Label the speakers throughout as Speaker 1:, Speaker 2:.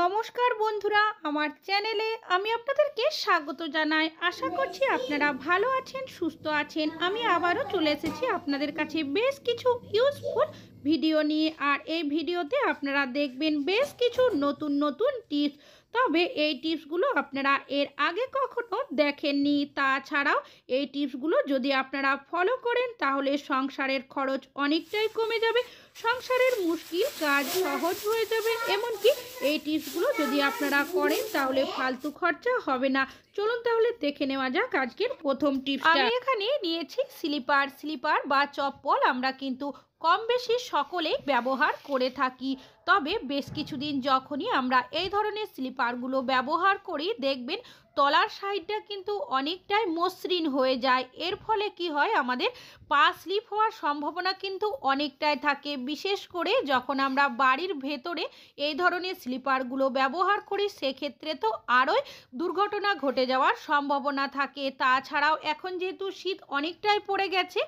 Speaker 1: নমস্কার বন্ধুরা আমার চ্যানেলে আমি আপনাদেরকে স্বাগত জানাই আশা করছি আপনারা ভালো আছেন সুস্থ আছেন আমি আবারও চলে এসেছি আপনাদের কাছে বেশ কিছু ইউজফুল ভিডিও নিয়ে আর এই ভিডিওতে আপনারা দেখবেন বেশ কিছু নতুন নতুন টিপস তবে এই টিপসগুলো আপনারা এর আগে কখনো দেখেননি তাছাড়াও এই টিপসগুলো যদি আপনারা ফলো করেন তাহলে সংসারের খরচ অনেকটাই কমে যাবে সংসারের মুশকিল কাজ সহজ হয়ে যাবে এমনকি এই টিপসগুলো যদি আপনারা করেন তাহলে ফালতু খরচা হবে না চলুন তাহলে দেখে নেওয়া যাক আজকের প্রথম টিপস আমি এখানে নিয়েছি স্লিপার স্লিপার বা চপ্পল আমরা কিন্তু কম বেশি সকলেই ব্যবহার করে থাকি তবে বেশ কিছুদিন যখনই আমরা এই ধরনের স্লিপারগুলো ব্যবহার করি দেখবেন তলার সাইডটা কিন্তু অনেকটাই মসৃণ হয়ে যায় এর ফলে কি হয় আমাদের পা স্লিপ হওয়ার সম্ভাবনা কিন্তু অনেকটাই থাকে বিশেষ করে যখন আমরা বাড়ির ভেতরে এই ধরনের স্লিপারগুলো ব্যবহার করি সেক্ষেত্রে তো আরোই দুর্ঘটনা ঘটে যাওয়ার সম্ভাবনা থাকে তাছাড়াও এখন যেহেতু শীত অনেকটাই পড়ে গেছে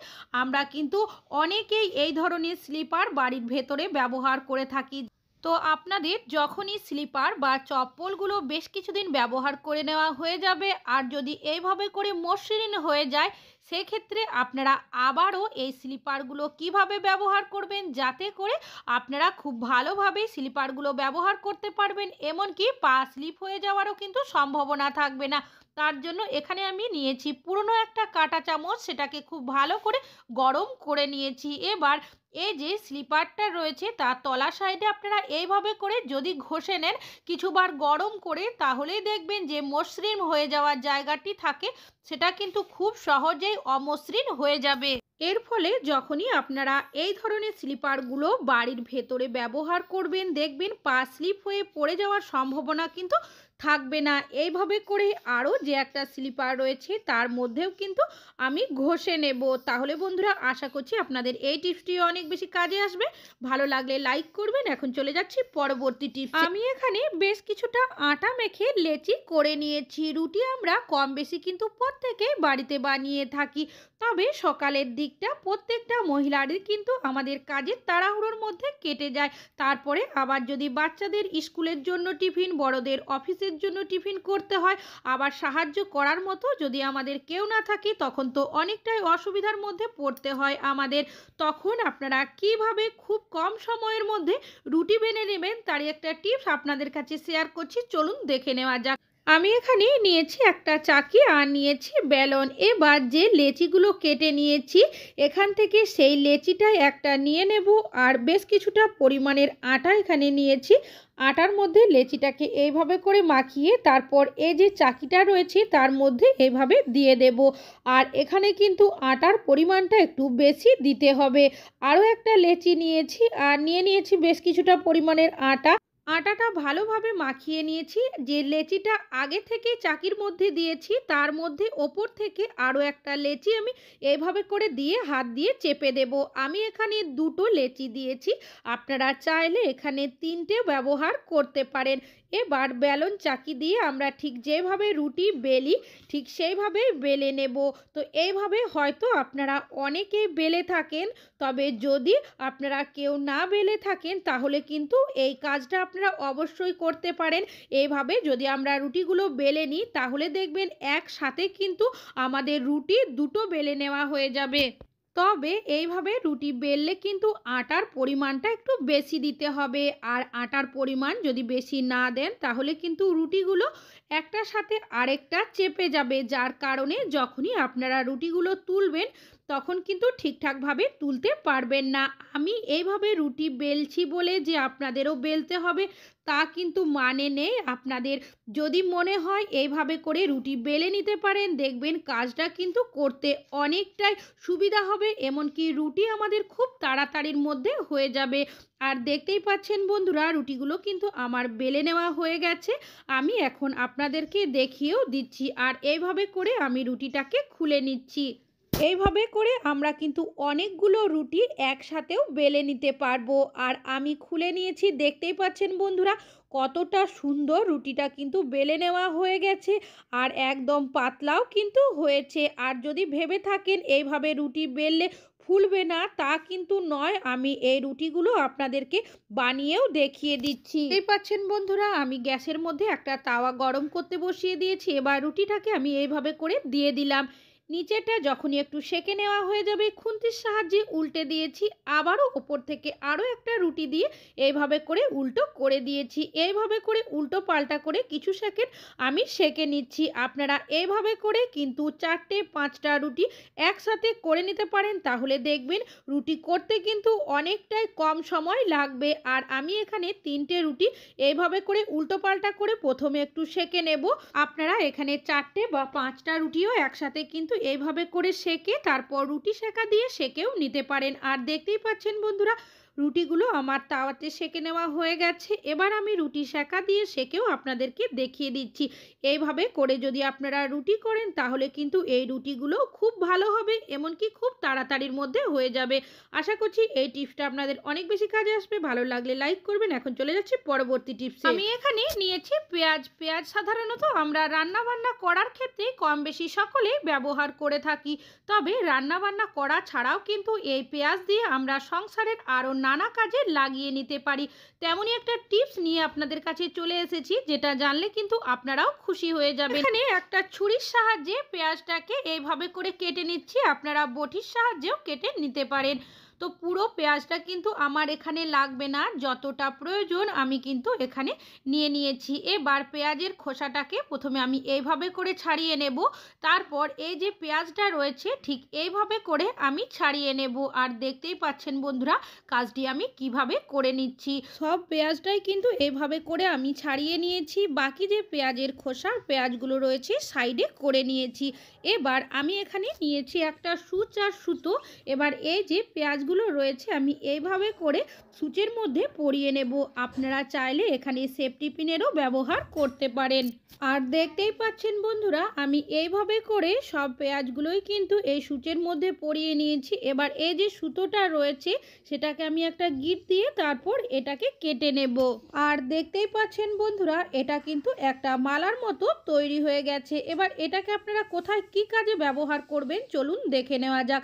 Speaker 1: আমরা কিন্তু অনেকেই এই ধরনের স্লিপার বাড়ির ভেতরে ব্যবহার করে থাকি তো আপনাদের যখনই স্লিপার বা চপ্পলগুলো বেশ কিছুদিন ব্যবহার করে নেওয়া হয়ে যাবে আর যদি এইভাবে করে মসৃণ হয়ে যায় সেক্ষেত্রে আপনারা আবারও এই স্লিপারগুলো কিভাবে ব্যবহার করবেন যাতে করে আপনারা খুব ভালোভাবে স্লিপারগুলো ব্যবহার করতে পারবেন এমনকি পা স্লিপ হয়ে যাওয়ারও কিন্তু সম্ভাবনা থাকবে না তার জন্য এখানে আমি নিয়েছি পুরনো একটা কাটা চামচ সেটাকে খুব ভালো করে গরম করে নিয়েছি এবার এই যে স্লিপারটা রয়েছে তার তলা সাইডে আপনারা এইভাবে করে যদি ঘষে নেন কিছুবার গরম করে তাহলেই দেখবেন যে মসৃণ হয়ে যাওয়ার জায়গাটি থাকে সেটা কিন্তু খুব সহজেই অমসৃণ হয়ে যাবে এর ফলে যখনই আপনারা এই ধরনের স্লিপারগুলো বাড়ির ভেতরে ব্যবহার করবেন দেখবেন পা স্লিপ হয়ে পড়ে যাওয়ার সম্ভাবনা কিন্তু থাকবে না এইভাবে করে আরও যে একটা স্লিপার রয়েছে তার মধ্যেও কিন্তু আমি ঘষে নেব তাহলে বন্ধুরা আশা করছি আপনাদের এই টিপসটি অনেক বেশি কাজে আসবে ভালো লাগলে লাইক করবেন এখন চলে যাচ্ছি পরবর্তী টিপস আমি এখানে বেশ কিছুটা আটা মেখে লেচি করে নিয়েছি রুটি আমরা কম বেশি কিন্তু প্রত্যেকেই বাড়িতে বানিয়ে থাকি তবে সকালের দিকটা প্রত্যেকটা মহিলারই কিন্তু আমাদের কাজের তাড়াহুড়োর মধ্যে কেটে যায় তারপরে আবার যদি বাচ্চাদের স্কুলের জন্য টিফিন বড়দের অফিসে বাচ্চাদের জন্য টিফিন করতে হয় আবার সাহায্য করার মতো যদি আমাদের কেউ না থাকে তখন তো অনেকটাই অসুবিধার মধ্যে পড়তে হয় আমাদের তখন আপনারা কিভাবে খুব কম সময়ের মধ্যে রুটি বেনে নেবেন তারই একটা টিপস আপনাদের কাছে শেয়ার করছি চলুন দেখে নেওয়া যাক আমি এখানে নিয়েছি একটা চাকি আর নিয়েছি বেলন এবার যে লেচিগুলো কেটে নিয়েছি এখান থেকে সেই লেচিটাই একটা নিয়ে নেব আর বেশ কিছুটা পরিমাণের আটা এখানে নিয়েছি আটার মধ্যে লেচিটাকে এইভাবে করে মাখিয়ে তারপর এই যে চাকিটা রয়েছে তার মধ্যে এইভাবে দিয়ে দেব আর এখানে কিন্তু আটার পরিমাণটা একটু বেশি দিতে হবে আরও একটা লেচি নিয়েছি আর নিয়ে নিয়েছি বেশ কিছুটা পরিমাণের আটা আটাটা ভালোভাবে মাখিয়ে নিয়েছি যে লেচিটা আগে থেকে চাকির মধ্যে দিয়েছি তার মধ্যে ওপর থেকে আরও একটা লেচি আমি এইভাবে করে দিয়ে হাত দিয়ে চেপে দেব আমি এখানে দুটো লেচি দিয়েছি আপনারা চাইলে এখানে তিনটে ব্যবহার করতে পারেন এবার বেলন চাকি দিয়ে আমরা ঠিক যেভাবে রুটি বেলি ঠিক সেইভাবে বেলে নেব তো এইভাবে হয়তো আপনারা অনেকেই বেলে থাকেন তবে যদি আপনারা কেউ না বেলে থাকেন তাহলে কিন্তু এই কাজটা আপনারা অবশ্যই করতে পারেন এইভাবে যদি আমরা রুটিগুলো বেলে নিই তাহলে দেখবেন একসাথে কিন্তু আমাদের রুটি দুটো বেলে নেওয়া হয়ে যাবে তবে এইভাবে রুটি বেললে কিন্তু আটার পরিমাণটা একটু বেশি দিতে হবে আর আটার পরিমাণ যদি বেশি না দেন তাহলে কিন্তু রুটিগুলো একটার সাথে আরেকটা চেপে যাবে যার কারণে যখনই আপনারা রুটিগুলো তুলবেন তখন কিন্তু ঠিকঠাকভাবে তুলতে পারবেন না আমি এইভাবে রুটি বেলছি বলে যে আপনাদেরও বেলতে হবে তা কিন্তু মানে নেই আপনাদের যদি মনে হয় এইভাবে করে রুটি বেলে নিতে পারেন দেখবেন কাজটা কিন্তু করতে অনেকটাই সুবিধা হবে এমনকি রুটি আমাদের খুব তাড়াতাড়ির মধ্যে হয়ে যাবে আর দেখতেই পাচ্ছেন বন্ধুরা রুটিগুলো কিন্তু আমার বেলে নেওয়া হয়ে গেছে আমি এখন আপনাদেরকে দেখিয়েও দিচ্ছি আর এইভাবে করে আমি রুটিটাকে খুলে নিচ্ছি এইভাবে করে আমরা কিন্তু অনেকগুলো রুটি একসাথেও বেলে নিতে পারবো আর আমি খুলে নিয়েছি দেখতেই পাচ্ছেন বন্ধুরা কতটা সুন্দর রুটিটা কিন্তু বেলে নেওয়া হয়ে গেছে আর একদম পাতলাও কিন্তু হয়েছে আর যদি ভেবে থাকেন এইভাবে রুটি বেললে ফুলবে না তা কিন্তু নয় আমি এই রুটিগুলো আপনাদেরকে বানিয়েও দেখিয়ে দিচ্ছি এই পাচ্ছেন বন্ধুরা আমি গ্যাসের মধ্যে একটা তাওয়া গরম করতে বসিয়ে দিয়েছি এবার রুটিটাকে আমি এইভাবে করে দিয়ে দিলাম নিচেটা যখনই একটু সেকে নেওয়া হয়ে যাবে খুন্তির সাহায্যে উল্টে দিয়েছি আবারও ওপর থেকে আরও একটা রুটি দিয়ে এইভাবে করে উল্টো করে দিয়েছি এইভাবে করে উল্টো পাল্টা করে কিছু সেকেন্ড আমি সেকে নিচ্ছি আপনারা এইভাবে করে কিন্তু চারটে পাঁচটা রুটি একসাথে করে নিতে পারেন তাহলে দেখবেন রুটি করতে কিন্তু অনেকটাই কম সময় লাগবে আর আমি এখানে তিনটে রুটি এইভাবে করে উল্টো পাল্টা করে প্রথমে একটু সেকে নেব আপনারা এখানে চারটে বা পাঁচটা রুটিও একসাথে কিন্তু এইভাবে করে সেকে তারপর রুটি সেঁকা দিয়ে সেকেও নিতে পারেন আর দেখতেই পাচ্ছেন বন্ধুরা রুটিগুলো আমার তাওয়াতে সেঁকে নেওয়া হয়ে গেছে এবার আমি রুটি সেঁকা দিয়ে সেঁকেও আপনাদেরকে দেখিয়ে দিচ্ছি এইভাবে করে যদি আপনারা রুটি করেন তাহলে কিন্তু এই রুটিগুলো খুব ভালো হবে এমনকি খুব তাড়াতাড়ির মধ্যে হয়ে যাবে আশা করছি এই টিপসটা আপনাদের অনেক বেশি কাজে আসবে ভালো লাগলে লাইক করবেন এখন চলে যাচ্ছি পরবর্তী টিপস আমি এখানে নিয়েছি পেঁয়াজ পেঁয়াজ সাধারণত আমরা রান্না বান্না করার ক্ষেত্রে কম বেশি সকলে ব্যবহার করে থাকি তবে রান্না বান্না করা ছাড়াও কিন্তু এই পেঁয়াজ দিয়ে আমরা সংসারের আরও নানা কাজে লাগিয়ে নিতে পারি তেমনই একটা টিপস নিয়ে আপনাদের কাছে চলে এসেছি যেটা জানলে কিন্তু আপনারাও খুশি হয়ে যাবেন এখানে একটা ছুরির সাহায্যে পেঁয়াজটাকে এইভাবে করে কেটে নিচ্ছি আপনারা বটির সাহায্যেও কেটে নিতে পারেন তো পুরো পেঁয়াজটা কিন্তু আমার এখানে লাগবে না যতটা প্রয়োজন আমি কিন্তু এখানে নিয়ে নিয়েছি এবার পেঁয়াজের খোসাটাকে প্রথমে আমি এইভাবে করে ছাড়িয়ে নেব তারপর এই যে পেঁয়াজটা রয়েছে ঠিক এইভাবে করে আমি ছাড়িয়ে নেব আর দেখতেই পাচ্ছেন বন্ধুরা কাজটি আমি কিভাবে করে নিচ্ছি সব পেঁয়াজটাই কিন্তু এভাবে করে আমি ছাড়িয়ে নিয়েছি বাকি যে পেঁয়াজের খোসা পেঁয়াজগুলো রয়েছে সাইডে করে নিয়েছি এবার আমি এখানে নিয়েছি একটা সুচ আর সুতো এবার এই যে পেঁয়াজ কাজগুলো রয়েছে আমি এইভাবে করে সূচের মধ্যে পরিয়ে নেব আপনারা চাইলে এখানে সেফটি পিনেরও ব্যবহার করতে পারেন আর দেখতেই পাচ্ছেন বন্ধুরা আমি এইভাবে করে সব পেঁয়াজগুলোই কিন্তু এই সূচের মধ্যে পরিয়ে নিয়েছি এবার এই যে সুতোটা রয়েছে সেটাকে আমি একটা গিট দিয়ে তারপর এটাকে কেটে নেব আর দেখতেই পাচ্ছেন বন্ধুরা এটা কিন্তু একটা মালার মতো তৈরি হয়ে গেছে এবার এটাকে আপনারা কোথায় কি কাজে ব্যবহার করবেন চলুন দেখে নেওয়া যাক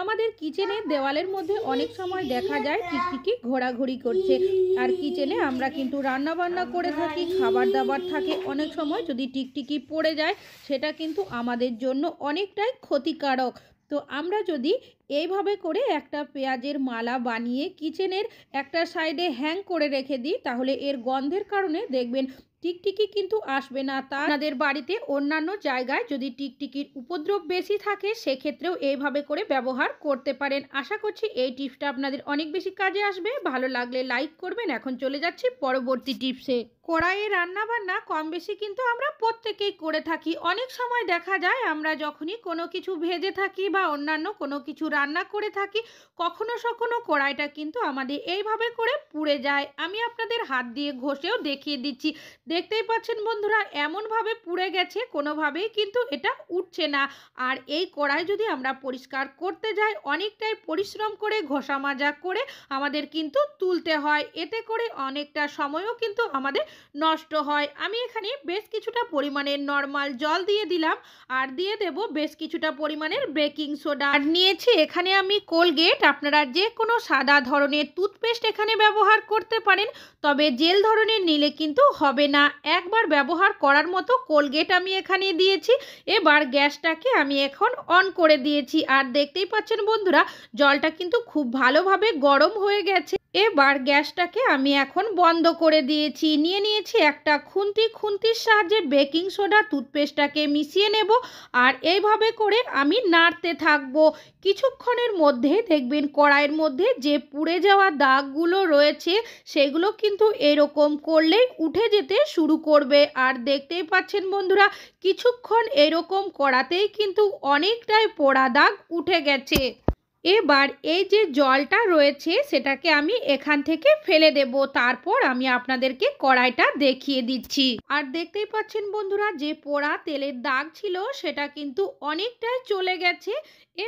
Speaker 1: আমাদের কিচেনে দেওয়ালের মধ্যে অনেক সময় দেখা যায় টিকটিকি ঘোরাঘুরি করছে আর কিচেনে আমরা কিন্তু রান্না বান্না করে থাকি খাবার দাবার থাকে অনেক সময় যদি টিকটিকি পড়ে যায় সেটা কিন্তু আমাদের জন্য অনেকটাই ক্ষতিকারক তো আমরা যদি এইভাবে করে একটা পেঁয়াজের মালা বানিয়ে কিচেনের একটা সাইডে হ্যাং করে রেখে দিই তাহলে এর গন্ধের কারণে দেখবেন টিকটিকি কিন্তু আসবে না তা বাড়িতে অন্যান্য জায়গায় যদি টিকটিকির উপদ্রব বেশি থাকে সেক্ষেত্রেও এইভাবে করে ব্যবহার করতে পারেন আশা করছি এই টিপসটা আপনাদের অনেক বেশি কাজে আসবে ভালো লাগলে লাইক করবেন এখন চলে যাচ্ছি পরবর্তী টিপসে কড়াইয়ে রান্না বান্না কম বেশি কিন্তু আমরা প্রত্যেকেই করে থাকি অনেক সময় দেখা যায় আমরা যখনই কোনো কিছু ভেজে থাকি বা অন্যান্য কোনো কিছু রান্না করে থাকি কখনো সখনো কড়াইটা কিন্তু আমাদের এইভাবে করে পুড়ে যায় আমি আপনাদের হাত দিয়ে ঘষেও দেখিয়ে দিচ্ছি দেখতেই পাচ্ছেন বন্ধুরা এমনভাবে পুড়ে গেছে কোনোভাবেই কিন্তু এটা উঠছে না আর এই কড়াই যদি আমরা পরিষ্কার করতে যাই অনেকটাই পরিশ্রম করে ঘষা মাজা করে আমাদের কিন্তু তুলতে হয় এতে করে অনেকটা সময়ও কিন্তু আমাদের নষ্ট হয় আমি এখানে বেশ কিছুটা পরিমাণের নর্মাল জল দিয়ে দিলাম আর দিয়ে দেব বেশ কিছুটা পরিমাণের বেকিং সোডা আর নিয়েছি এখানে আমি কোলগেট আপনারা যে কোনো সাদা ধরনের টুথপেস্ট এখানে ব্যবহার করতে পারেন তবে জেল ধরনের নিলে কিন্তু হবে না একবার ব্যবহার করার মতো কোলগেট আমি এখানে দিয়েছি এবার গ্যাসটাকে আমি এখন অন করে দিয়েছি আর দেখতেই পাচ্ছেন বন্ধুরা জলটা কিন্তু খুব ভালোভাবে গরম হয়ে গেছে এবার গ্যাসটাকে আমি এখন বন্ধ করে দিয়েছি নিয়ে নিয়েছি একটা খুন্তি খুন্তির সাহায্যে বেকিং সোডা টুথপেস্টটাকে মিশিয়ে নেব আর এইভাবে করে আমি নাড়তে থাকব কিছুক্ষণের মধ্যে দেখবেন কড়াইয়ের মধ্যে যে পুড়ে যাওয়া দাগগুলো রয়েছে সেগুলো কিন্তু এরকম করলেই উঠে যেতে শুরু করবে আর দেখতেই পাচ্ছেন বন্ধুরা কিছুক্ষণ এরকম করাতেই কিন্তু অনেকটাই পোড়া দাগ উঠে গেছে এবার এই যে জলটা রয়েছে সেটাকে আমি এখান থেকে ফেলে দেব তারপর আমি আপনাদেরকে কড়াইটা দেখিয়ে দিচ্ছি আর দেখতেই পাচ্ছেন বন্ধুরা যে পোড়া তেলের দাগ ছিল সেটা কিন্তু অনেকটাই চলে গেছে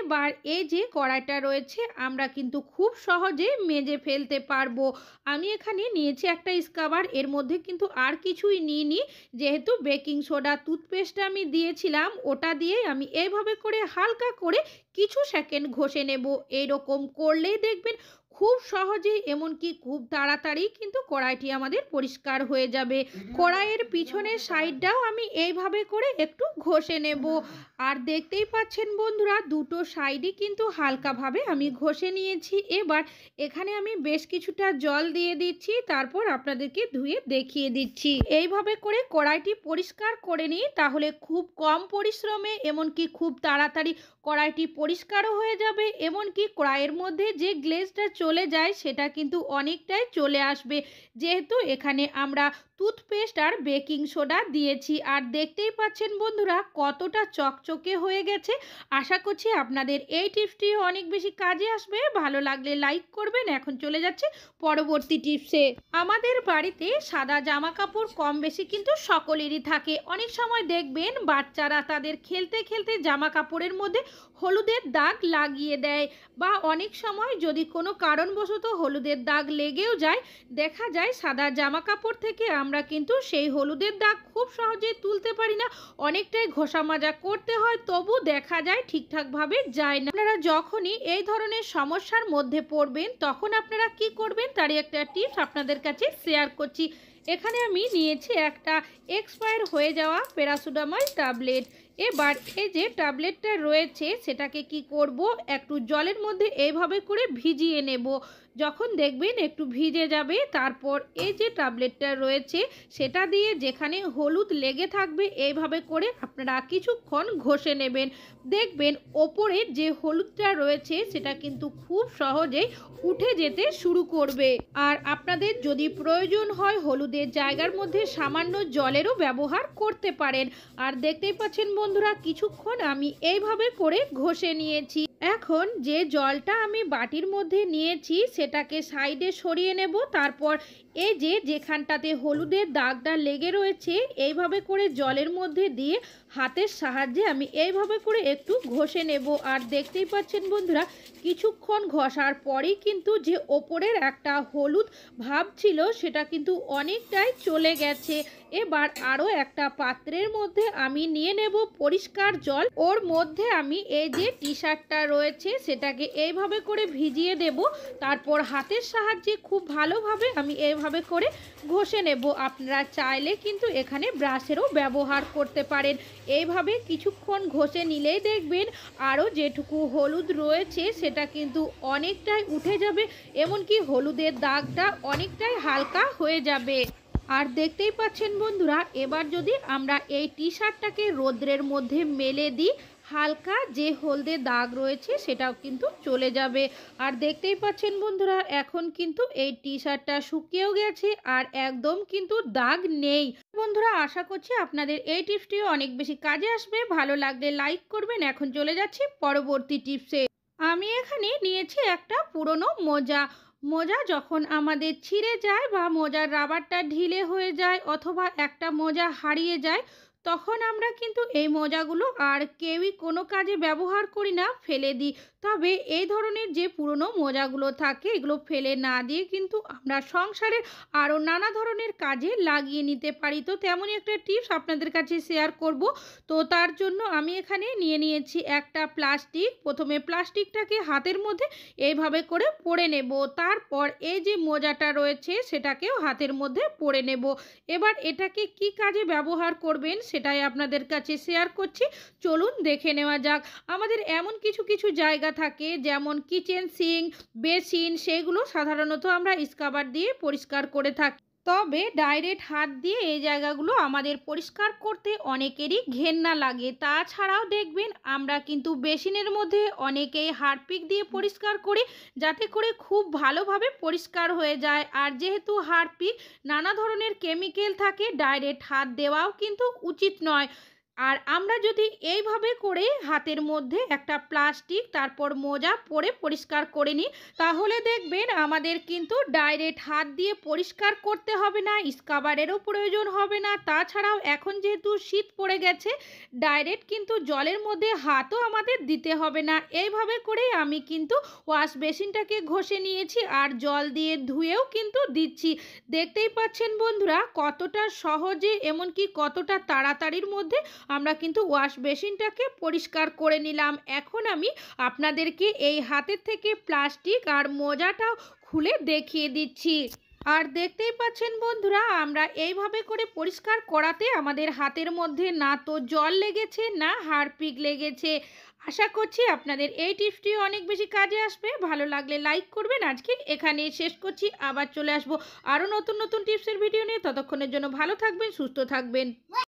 Speaker 1: এবার এই যে কড়াইটা রয়েছে আমরা কিন্তু খুব সহজে মেজে ফেলতে পারবো আমি এখানে নিয়েছি একটা স্কাবার এর মধ্যে কিন্তু আর কিছুই নিইনি যেহেতু বেকিং সোডা টুথপেস্ট আমি দিয়েছিলাম ওটা দিয়ে আমি এইভাবে করে হালকা করে কিছু সেকেন্ড ঘষে নেব এরকম করলেই দেখবেন খুব সহজেই এমনকি খুব তাড়াতাড়ি কিন্তু কড়াইটি আমাদের পরিষ্কার হয়ে যাবে কড়াইয়ের পিছনের সাইডটাও আমি এইভাবে করে একটু ঘষে নেব আর দেখতেই পাচ্ছেন বন্ধুরা দুটো সাইডই কিন্তু হালকাভাবে আমি ঘষে নিয়েছি এবার এখানে আমি বেশ কিছুটা জল দিয়ে দিচ্ছি তারপর আপনাদেরকে ধুয়ে দেখিয়ে দিচ্ছি এইভাবে করে কড়াইটি পরিষ্কার করে নিই তাহলে খুব কম পরিশ্রমে এমনকি খুব তাড়াতাড়ি কড়াইটি পরিষ্কারও হয়ে যাবে এমনকি কড়াইয়ের মধ্যে যে গ্লেজটা চলে যায় সেটা কিন্তু অনেকটাই চলে আসবে যেহেতু এখানে আমরা টুথপেস্ট আর বেকিং সোডা দিয়েছি আর দেখতেই পাচ্ছেন বন্ধুরা কতটা চকচকে হয়ে গেছে আশা করছি আপনাদের এই টিপসটি অনেক বেশি কাজে আসবে ভালো লাগলে লাইক করবেন এখন চলে যাচ্ছে পরবর্তী টিপসে আমাদের বাড়িতে সাদা জামা কাপড় কম বেশি কিন্তু সকলেরই থাকে অনেক সময় দেখবেন বাচ্চারা তাদের খেলতে খেলতে জামা কাপড়ের মধ্যে হলুদের দাগ লাগিয়ে দেয় বা অনেক সময় যদি কোনো কারণবশত হলুদের দাগ লেগেও যায় দেখা যায় সাদা জামা কাপড় থেকে আমরা কিন্তু সেই হলুদের দাগ খুব সহজে তুলতে পারি না অনেকটাই ঘষা মাজা করতে হয় তবু দেখা যায় ঠিকঠাকভাবে যায় না আপনারা যখনই এই ধরনের সমস্যার মধ্যে পড়বেন তখন আপনারা কি করবেন তারই একটা টিপস আপনাদের কাছে শেয়ার করছি এখানে আমি নিয়েছি একটা এক্সপায়ার হয়ে যাওয়া প্যারাসুডামল ট্যাবলেট এবার এই যে ট্যাবলেটটা রয়েছে সেটাকে কি করব একটু জলের মধ্যে এইভাবে করে ভিজিয়ে নেব যখন দেখবেন একটু ভিজে যাবে তারপর এই যে ট্যাবলেটটা রয়েছে সেটা দিয়ে যেখানে হলুদ লেগে থাকবে এইভাবে করে আপনারা কিছুক্ষণ ঘষে নেবেন দেখবেন ওপরে যে হলুদটা রয়েছে সেটা কিন্তু খুব সহজেই উঠে যেতে শুরু করবে আর আপনাদের যদি প্রয়োজন হয় হলুদের জায়গার মধ্যে সামান্য জলেরও ব্যবহার করতে পারেন আর দেখতেই পাচ্ছেন বন্ধুরা কিছুক্ষণ আমি এইভাবে করে ঘষে নিয়েছি এখন যে জলটা আমি বাটির মধ্যে নিয়েছি সেটাকে সাইডে সরিয়ে নেব তারপর এই যে যেখানটাতে হলুদের দাগটা লেগে রয়েছে এইভাবে করে জলের মধ্যে দিয়ে হাতের সাহায্যে আমি এইভাবে করে একটু ঘষে নেব আর দেখতেই পাচ্ছেন বন্ধুরা কিছুক্ষণ ঘষার পরেই কিন্তু যে ওপরের একটা হলুদ ভাব ছিল সেটা কিন্তু অনেকটাই চলে গেছে এবার আরও একটা পাত্রের মধ্যে আমি নিয়ে নেব পরিষ্কার জল ওর মধ্যে আমি এই যে টি শার্টটা রয়েছে সেটাকে এইভাবে করে ভিজিয়ে দেব তারপর হাতের সাহায্যে খুব ভালোভাবে আমি এইভাবে করে ঘষে নেব আপনারা চাইলে কিন্তু এখানে ব্রাশেরও ব্যবহার করতে পারেন এইভাবে কিছুক্ষণ ঘষে নিলেই দেখবেন আরও যেটুকু হলুদ রয়েছে সেটা সেটা কিন্তু অনেকটাই উঠে যাবে এমনকি হলুদের দাগটা অনেকটাই হালকা হয়ে যাবে আর দেখতেই পাচ্ছেন বন্ধুরা এবার যদি আমরা এই টি শার্টটাকে রোদ্রের মধ্যে মেলে দিই হালকা যে হলদে দাগ রয়েছে সেটাও কিন্তু চলে যাবে আর দেখতেই পাচ্ছেন বন্ধুরা এখন কিন্তু এই টি শার্টটা শুকিয়েও গেছে আর একদম কিন্তু দাগ নেই বন্ধুরা আশা করছি আপনাদের এই টিপসটিও অনেক বেশি কাজে আসবে ভালো লাগলে লাইক করবেন এখন চলে যাচ্ছি পরবর্তী টিপসে আমি এখানে নিয়েছি একটা পুরনো মোজা মোজা যখন আমাদের ছিঁড়ে যায় বা মোজার রাবারটা ঢিলে হয়ে যায় অথবা একটা মোজা হারিয়ে যায় তখন আমরা কিন্তু এই মোজাগুলো আর কেউই কোনো কাজে ব্যবহার করি না ফেলে দিই তবে এই ধরনের যে পুরনো মোজাগুলো থাকে এগুলো ফেলে না দিয়ে কিন্তু আমরা সংসারে আরও নানা ধরনের কাজে লাগিয়ে নিতে পারি তো তেমনই একটা টিপস আপনাদের কাছে শেয়ার করব তো তার জন্য আমি এখানে নিয়ে নিয়েছি একটা প্লাস্টিক প্রথমে প্লাস্টিকটাকে হাতের মধ্যে এইভাবে করে পড়ে নেব তারপর এই যে মোজাটা রয়েছে সেটাকেও হাতের মধ্যে পড়ে নেব এবার এটাকে কি কাজে ব্যবহার করবেন সে সেটাই আপনাদের কাছে শেয়ার করছি চলুন দেখে নেওয়া যাক আমাদের এমন কিছু কিছু জায়গা থাকে যেমন কিচেন সিং বেসিন সেগুলো সাধারণত আমরা স্কাবার দিয়ে পরিষ্কার করে থাকি তবে ডাইরেক্ট হাত দিয়ে এই জায়গাগুলো আমাদের পরিষ্কার করতে অনেকেরই ঘেন্না লাগে তাছাড়াও দেখবেন আমরা কিন্তু বেসিনের মধ্যে অনেকেই হারপিক দিয়ে পরিষ্কার করি যাতে করে খুব ভালোভাবে পরিষ্কার হয়ে যায় আর যেহেতু হারপিক নানা ধরনের কেমিক্যাল থাকে ডাইরেক্ট হাত দেওয়াও কিন্তু উচিত নয় আর আমরা যদি এইভাবে করে হাতের মধ্যে একটা প্লাস্টিক তারপর মোজা পরে পরিষ্কার করে নিই তাহলে দেখবেন আমাদের কিন্তু ডাইরেক্ট হাত দিয়ে পরিষ্কার করতে হবে না স্কাবারেরও প্রয়োজন হবে না তাছাড়াও এখন যেহেতু শীত পড়ে গেছে ডাইরেক্ট কিন্তু জলের মধ্যে হাতও আমাদের দিতে হবে না এইভাবে করে আমি কিন্তু ওয়াশ বেসিনটাকে ঘষে নিয়েছি আর জল দিয়ে ধুয়েও কিন্তু দিচ্ছি দেখতেই পাচ্ছেন বন্ধুরা কতটা সহজে এমনকি কতটা তাড়াতাড়ির মধ্যে আমরা কিন্তু ওয়াশ বেসিনটাকে পরিষ্কার করে নিলাম এখন আমি আপনাদেরকে এই হাতের থেকে প্লাস্টিক আর মোজাটাও খুলে দেখিয়ে দিচ্ছি আর দেখতেই পাচ্ছেন বন্ধুরা আমরা এইভাবে করে পরিষ্কার করাতে আমাদের হাতের মধ্যে না তো জল লেগেছে না হারপিক লেগেছে আশা করছি আপনাদের এই টিপসটি অনেক বেশি কাজে আসবে ভালো লাগলে লাইক করবেন আজকে এখানে শেষ করছি আবার চলে আসবো আরও নতুন নতুন টিপসের ভিডিও নিয়ে ততক্ষণের জন্য ভালো থাকবেন সুস্থ থাকবেন